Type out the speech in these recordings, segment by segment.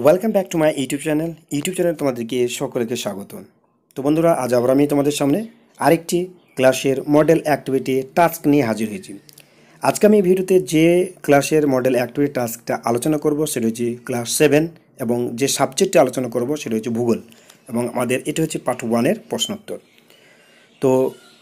welcome back to my YouTube channel YouTube channel তোমাদেরকে সকলকে স্বাগত তো বন্ধুরা আজ আবার আমি তোমাদের সামনে আরেকটি ক্লাসের মডেল অ্যাক্টিভিটি টাস্ক নিয়ে হাজির হয়েছি আজকে আমি ভিডিওতে যে ক্লাসের মডেল অ্যাক্টিভিটি টাস্কটা আলোচনা করব সেটা হচ্ছে ক্লাস সেভেন এবং যে সাবজেক্টটি আলোচনা করব সেটা হচ্ছে ভূগোল এবং আমাদের এটা হচ্ছে পার্ট ওয়ানের প্রশ্নোত্তর তো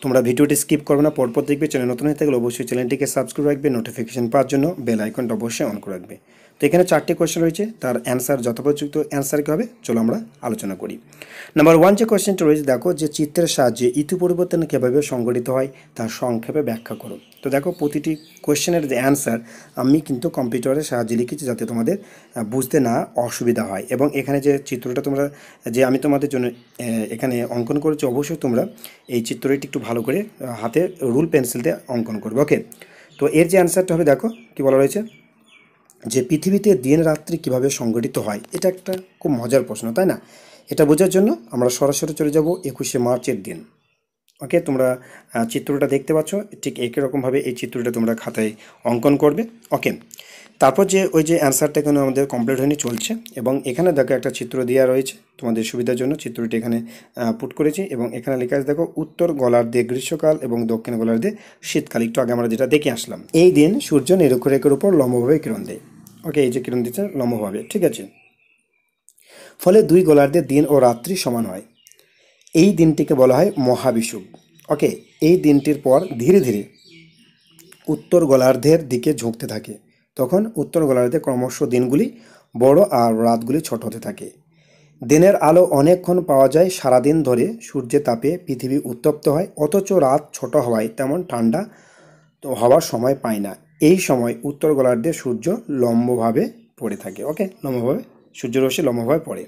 তোমরা ভিডিওটি স্কিপ করবে না পরপর দেখবে চ্যানেল নতুন হয়ে থাকলে অবশ্যই চ্যানেলটিকে সাবস্ক্রাইব রাখবে নোটিফিকেশান পাওয়ার জন্য বেল আইকনটা অবশ্যই অন করে রাখবে তো এখানে চারটি কোয়েশ্চেন রয়েছে তার অ্যান্সার যথোপযুক্ত অ্যান্সার কী হবে চলো আমরা আলোচনা করি নাম্বার ওয়ান যে কোয়েশ্চেনটা রয়েছে দেখো যে চিত্রের সাহায্যে ঋতু পরিবর্তন কীভাবে সংগঠিত হয় তার সংক্ষেপে ব্যাখ্যা করো তো দেখো প্রতিটি কোয়েশ্চেনের যে অ্যান্সার আমি কিন্তু কম্পিউটারের সাহায্যে লিখেছি যাতে তোমাদের বুঝতে না অসুবিধা হয় এবং এখানে যে চিত্রটা তোমরা যে আমি তোমাদের জন্য এখানে অঙ্কন করেছি অবশ্যই তোমরা এই চিত্রটি একটু ভালো করে হাতে রুল পেন্সিল দিয়ে অঙ্কন করবে ওকে তো এর যে অ্যান্সারটা হবে দেখো কি বলা রয়েছে যে পৃথিবীতে দিন রাত্রি কিভাবে সংগঠিত হয় এটা একটা খুব মজার প্রশ্ন তাই না এটা বোঝার জন্য আমরা সরাসরি চলে যাব একুশে মার্চের দিন ওকে তোমরা চিত্রটা দেখতে পাচ্ছ ঠিক একই রকমভাবে এই চিত্রটা তোমরা খাতায় অঙ্কন করবে ওকে তারপর যে ওই যে অ্যান্সারটা এখানে আমাদের কমপ্লিট হয়নি চলছে এবং এখানে দেখো একটা চিত্র দেওয়া রয়েছে তোমাদের সুবিধার জন্য চিত্রটি এখানে পুট করেছি এবং এখানে লেখা আছে দেখো উত্তর গোলার্ধে গ্রীষ্মকাল এবং দক্ষিণ গোলার্ধে শীতকাল একটু আগে আমরা যেটা দেখে আসলাম এই দিন সূর্য নিরক্ষরেখের উপর লম্বভাবে কিরণ দেয় ওকে এই যে কিরণ দিচ্ছে লম্বভাবে ঠিক আছে ফলে দুই গোলার্ধের দিন ও রাত্রি সমান হয় এই দিনটিকে বলা হয় মহাবিষুব ওকে এই দিনটির পর ধীরে ধীরে উত্তর গোলার্ধের দিকে ঝুঁকতে থাকে তখন উত্তর গোলার্ধে ক্রমশ দিনগুলি বড় আর রাতগুলি ছোট হতে থাকে দিনের আলো অনেকক্ষণ পাওয়া যায় সারাদিন ধরে সূর্যের তাপে পৃথিবী উত্তপ্ত হয় অথচ রাত ছোট হওয়ায় তেমন ঠান্ডা হওয়ার সময় পায় না এই সময় উত্তর গোলার্ধে সূর্য লম্বভাবে পড়ে থাকে ওকে লম্বভাবে সূর্যরশ্মি লম্বভাবে পড়ে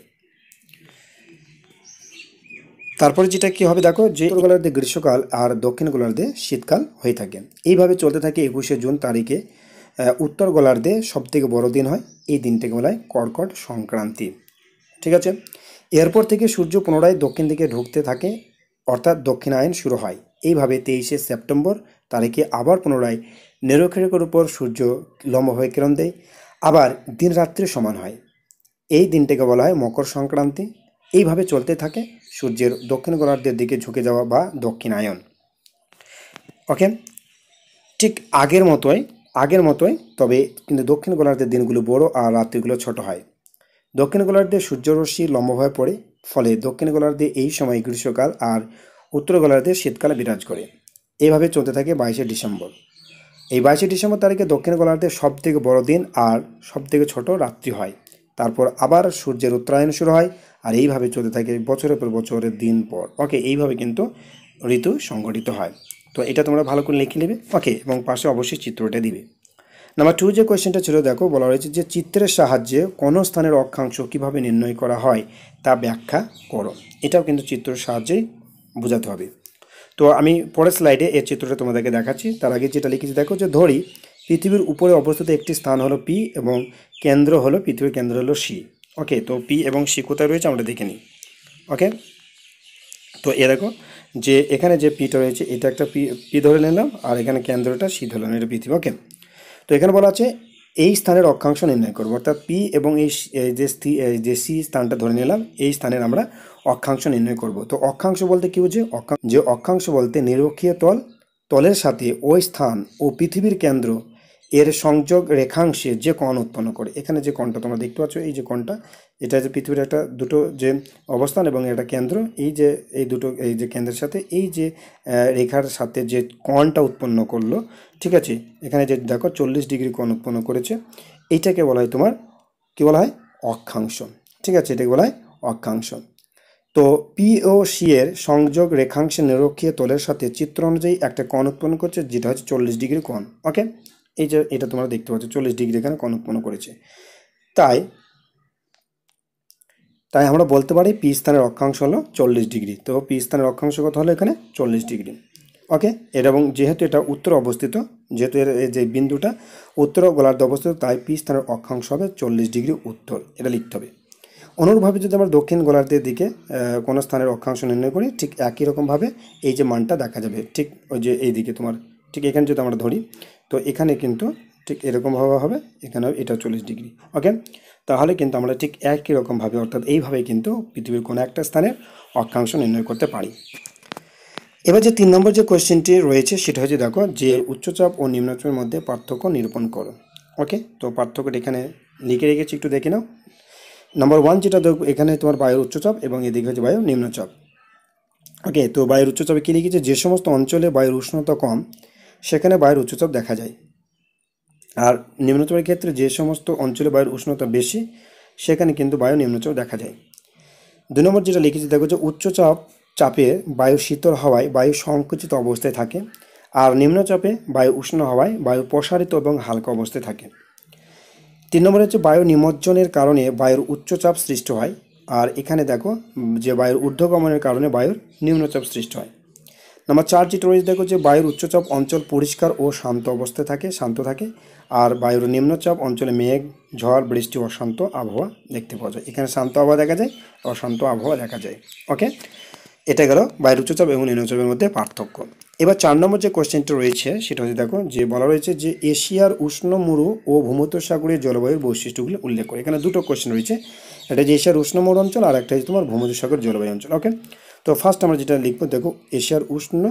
তারপরে যেটা কি হবে দেখো যে উত্তর গোলার্ধে গ্রীষ্মকাল আর দক্ষিণ গোলার্ধে শীতকাল হয়ে থাকে এইভাবে চলতে থাকে একুশে জুন তারিখে উত্তর গোলার্ধে সবথেকে বড় দিন হয় এই দিনটাকে বলা হয় কর্কট সংক্রান্তি ঠিক আছে এরপর থেকে সূর্য পুনরায় দক্ষিণ দিকে ঢুকতে থাকে অর্থাৎ দক্ষিণায়ন শুরু হয় এইভাবে তেইশে সেপ্টেম্বর তারিখে আবার পুনরায় নেরক্ষরেখের উপর সূর্য লম্ব হয়ে কিরণ দেয় আবার দিন রাত্রি সমান হয় এই দিনটাকে বলা হয় মকর সংক্রান্তি এইভাবে চলতে থাকে সূর্যের দক্ষিণ গোলার্ধের দিকে ঝুঁকে যাওয়া বা দক্ষিণায়ন ওকে ঠিক আগের মতোই আগের মতোই তবে কিন্তু দক্ষিণ গোলার্ধের দিনগুলো বড় আর রাত্রিগুলো ছোট হয় দক্ষিণ গোলার্ধে সূর্যরশ্মি লম্ব হয়ে পড়ে ফলে দক্ষিণ গোলার্ধে এই সময় গ্রীষ্মকাল আর উত্তর গোলার্ধে শীতকালে বিরাজ করে এইভাবে চলতে থাকে বাইশে ডিসেম্বর এই বাইশে ডিসেম্বর তারিখে দক্ষিণ গোলার্ধে সবথেকে বড় দিন আর সবথেকে ছোট রাত্রি হয় তারপর আবার সূর্যের উত্তরায়ণ শুরু হয় আর এইভাবে চলতে থাকে বছরের পর বছরের দিন পর ওকে এইভাবে কিন্তু ঋতু সংগঠিত হয় তো এটা তোমরা ভালো করে লিখে নেবে ওকে এবং পাশে অবশ্যই চিত্রটা দিবে নাম্বার টু যে কোয়েশ্চেনটা ছিল দেখো বলা হয়েছে যে চিত্রের সাহায্যে কোন স্থানের অক্ষাংশ কিভাবে নির্ণয় করা হয় তা ব্যাখ্যা করো এটাও কিন্তু চিত্রের সাহায্যেই বোঝাতে হবে তো আমি পরের স্লাইডে এর চিত্রটা তোমাদেরকে দেখাচ্ছি তার আগে যেটা লিখেছি দেখো যে ধরি পৃথিবীর উপরে অবস্থিত একটি স্থান হলো পি এবং কেন্দ্র হলো পৃথিবীর কেন্দ্র হলো সি ওকে তো পি এবং সি কোথায় রয়েছে আমরা দেখে নিই ওকে তো এ দেখো যে এখানে যে পিটা রয়েছে এটা একটা পি পি ধরে নিলাম আর এখানে কেন্দ্রটা সি ধরে নিলাম এটা পৃথিবী ওকে তো এখানে বলা আছে এই স্থানের অক্ষাংশ নির্ণয় করব অর্থাৎ পি এবং এই যে যে সি স্থানটা ধরে নিলাম এই স্থানের আমরা অক্ষাংশ নির্ণয় করব তো অক্ষাংশ বলতে কী অক্ষাংশ যে অক্ষাংশ বলতে নিরক্ষীয় তল তলের সাথে ওই স্থান ও পৃথিবীর কেন্দ্র এর সংযোগ রেখাংশে যে কণ উৎপন্ন করে এখানে যে কণটা তোমরা দেখতে পাচ্ছ এই যে কণটা এটা যে পৃথিবীর একটা দুটো যে অবস্থান এবং একটা কেন্দ্র এই যে এই দুটো এই যে কেন্দ্রের সাথে এই যে রেখার সাথে যে কণটা উৎপন্ন করলো ঠিক আছে এখানে যে দেখো চল্লিশ ডিগ্রি কণ উৎপন্ন করেছে এইটাকে বলা হয় তোমার কী বলা হয় অক্ষাংশ ঠিক আছে এটাকে বলা হয় অক্ষাংশ তো পিও সি এর সংযোগ রেখাংশে নিরক্ষীয় তলের সাথে চিত্র অনুযায়ী একটা কণ উৎপন্ন করছে যেটা হচ্ছে চল্লিশ ডিগ্রি কণ ওকে এই যে এটা তোমরা দেখতে পাচ্ছ চল্লিশ ডিগ্রি এখানে কণ উৎপন্ন করেছে তাই তাই আমরা বলতে পারি পি স্থানের অক্ষাংশ হলো চল্লিশ ডিগ্রি তো পি স্থানের অক্ষাংশ কত হলো এখানে চল্লিশ ডিগ্রি ওকে এবং যেহেতু এটা উত্তর অবস্থিত যেহেতু এর যে বিন্দুটা উত্তর গোলার্ধে অবস্থিত তাই পি স্থানের অক্ষাংশ হবে চল্লিশ ডিগ্রি উত্তর এটা লিখতে হবে অনুরূপভাবে যদি আমরা দক্ষিণ গোলার্ধের দিকে কোনো স্থানের অক্ষাংশ নির্ণয় করি ঠিক একই রকমভাবে এই যে মানটা দেখা যাবে ঠিক ওই যে এই দিকে তোমার ঠিক এখানে যদি আমরা ধরি তো এখানে কিন্তু ঠিক এরকমভাবে হবে এখানে এটা চল্লিশ ডিগ্রি ওকে তাহলে কিন্তু আমরা ঠিক একই রকমভাবে অর্থাৎ এইভাবে কিন্তু পৃথিবীর কোনো একটা স্থানের অক্ষাংশ নির্ণয় করতে পারি এবার যে তিন নম্বর যে কোয়েশ্চেনটি রয়েছে সেটা হচ্ছে দেখো যে উচ্চচাপ ও নিম্নচাপের মধ্যে পার্থক্য নিরূপণ করো ওকে তো পার্থক্যটা এখানে লিখে রেখেছি একটু দেখে নাও নম্বর ওয়ান যেটা দেখো এখানে তোমার বায়ুর উচ্চচাপ এবং এদিকে হচ্ছে বায়ুর নিম্নচাপ ওকে তো বায়ুর উচ্চচাপে কী লিখেছে যে সমস্ত অঞ্চলে বায়ুর উষ্ণতা কম সেখানে বায়ুর উচ্চচাপ দেখা যায় আর নিম্নচাপের ক্ষেত্রে যে সমস্ত অঞ্চলে বায়ুর উষ্ণতা বেশি সেখানে কিন্তু বায়ু নিম্নচাপ দেখা যায় দুই নম্বর যেটা লিখেছি দেখো যে উচ্চচাপ চাপে বায়ু শীতল হওয়ায় বায়ু সংকুচিত অবস্থায় থাকে আর নিম্নচাপে বায়ু উষ্ণ হওয়ায় বায়ু প্রসারিত এবং হালকা অবস্থায় থাকে তিন নম্বর হচ্ছে বায়ু নিমজ্জনের কারণে বায়ুর উচ্চচাপ সৃষ্টি হয় আর এখানে দেখো যে বায়ুর ঊর্ধ্বগমনের কারণে বায়ুর নিম্নচাপ সৃষ্টি হয় নাম্বার চার যেটা রয়েছে দেখো যে বায়ুর উচ্চচাপ অঞ্চল পরিষ্কার ও শান্ত অবস্থায় থাকে শান্ত থাকে আর বায়ুর নিম্নচাপ অঞ্চলে মেঘ ঝড় বৃষ্টি অশান্ত আবহাওয়া দেখতে পাওয়া যায় এখানে শান্ত আবহাওয়া দেখা যায় অশান্ত আবহাওয়া দেখা যায় ওকে এটা গেল বায়ুর উচ্চচাপ এবং নিম্নচাপের মধ্যে পার্থক্য এবার চার নম্বর যে কোশ্চেনটা রয়েছে সেটা হচ্ছে দেখো যে বলা রয়েছে যে এশিয়ার উষ্ণ মরু ও ভূমধ্যসাগরীয় জলবায়ুর বৈশিষ্ট্যগুলি উল্লেখ করে এখানে দুটো কোশ্চেন রয়েছে একটা যে এশিয়ার উষ্ণ মরু অঞ্চল আর একটা হচ্ছে তোমার ভূমধ্যসাগর জলবায়ু অঞ্চল ওকে তো ফার্স্ট আমরা যেটা লিখবো দেখো এশিয়ার উষ্ণ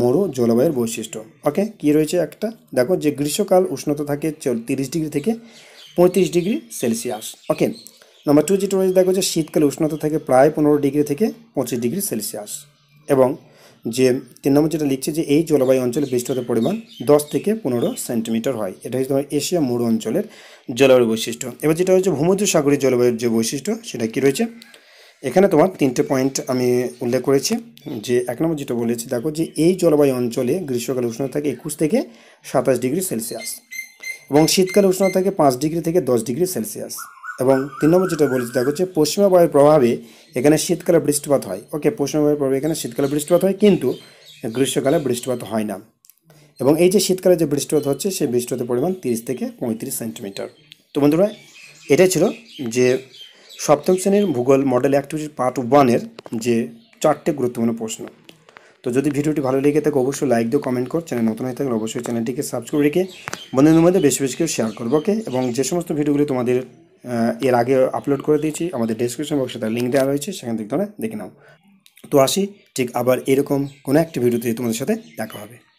মরু জলবায়ুর বৈশিষ্ট্য ওকে কি রয়েছে একটা দেখো যে গ্রীষ্মকাল উষ্ণতা থাকে তিরিশ ডিগ্রি থেকে পঁয়ত্রিশ degree Celsius okay number two যেটা রয়েছে দেখো যে শীতকালে উষ্ণতা থাকে প্রায় পনেরো ডিগ্রি থেকে পঁচিশ ডিগ্রি সেলসিয়াস এবং যে তিন নম্বর যেটা লিখছে যে এই জলবায়ু অঞ্চলে বৃষ্টিপাতের পরিমাণ দশ থেকে পনেরো সেন্টিমিটার হয় এটা হচ্ছে তোমার এশিয়া মরু অঞ্চলের জলবায়ুর বৈশিষ্ট্য এবার যেটা হচ্ছে ভূমধ্য সাগরের জলবায়ুর যে বৈশিষ্ট্য সেটা কি রয়েছে এখানে তোমার তিনটে পয়েন্ট আমি উল্লেখ করেছি যে এক নম্বর যেটা বলেছি দেখো যে এই জলবায়ু অঞ্চলে গ্রীষ্মকালে উষ্ণতা থাকে একুশ থেকে সাতাশ ডিগ্রি সেলসিয়াস এবং শীতকালে উষ্ণতা থাকে পাঁচ ডিগ্রি থেকে দশ ডিগ্রি সেলসিয়াস এবং তিন নম্বর যেটা বলেছি দেখো যে পশ্চিমবায়ুর প্রভাবে এখানে শীতকালে বৃষ্টিপাত হয় ওকে পশ্চিমবায়ুর প্রভাবে এখানে শীতকালে বৃষ্টিপাত হয় কিন্তু গ্রীষ্মকালে বৃষ্টিপাত হয় না এবং এই যে শীতকালে যে বৃষ্টিপাত হচ্ছে সেই বৃষ্টিপাতের পরিমাণ তিরিশ থেকে পঁয়ত্রিশ সেন্টিমিটার তো বন্ধুরা এটাই ছিল যে সপ্তম শ্রেণীর ভূগোল মডেল অ্যাক্টিভিটি পার্ট ওয়ানের যে চারটে গুরুত্বপূর্ণ প্রশ্ন তো যদি ভিডিওটি ভালো লেগে থাকে অবশ্যই লাইক দিয়ে কমেন্ট কর চ্যানেল নতুন হয়ে থাকলে অবশ্যই চ্যানেলটিকে সাবস্ক্রাইব রেখে বন্ধুদের মধ্যে বেশি বেশি করে শেয়ার করবো ওকে এবং যে সমস্ত ভিডিওগুলি তোমাদের এর আগে আপলোড করে দিয়েছি আমাদের ডিসক্রিপশন বক্সে তার লিঙ্ক দেওয়া রয়েছে সেখান থেকে তোমরা দেখে নাও তো আসি ঠিক আবার এরকম কোনো একটি ভিডিওতে তোমাদের সাথে দেখা হবে